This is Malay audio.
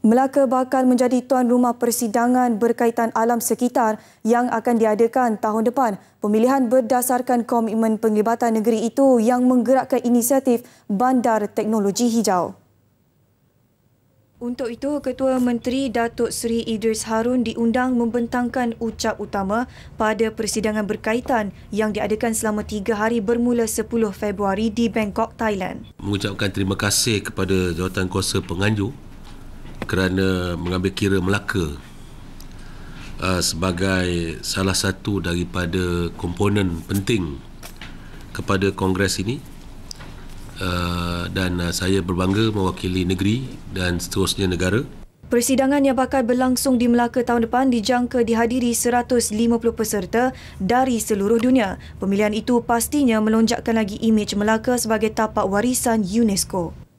Melaka bakal menjadi tuan rumah persidangan berkaitan alam sekitar yang akan diadakan tahun depan. Pemilihan berdasarkan komitmen penglibatan negeri itu yang menggerakkan inisiatif Bandar Teknologi Hijau. Untuk itu, Ketua Menteri Datuk Seri Idris Harun diundang membentangkan ucap utama pada persidangan berkaitan yang diadakan selama tiga hari bermula 10 Februari di Bangkok, Thailand. Mengucapkan terima kasih kepada jawatan kuasa penganjur kerana mengambil kira Melaka uh, sebagai salah satu daripada komponen penting kepada Kongres ini uh, dan uh, saya berbangga mewakili negeri dan seterusnya negara. Persidangan yang bakal berlangsung di Melaka tahun depan dijangka dihadiri 150 peserta dari seluruh dunia. Pemilihan itu pastinya melonjakkan lagi imej Melaka sebagai tapak warisan UNESCO.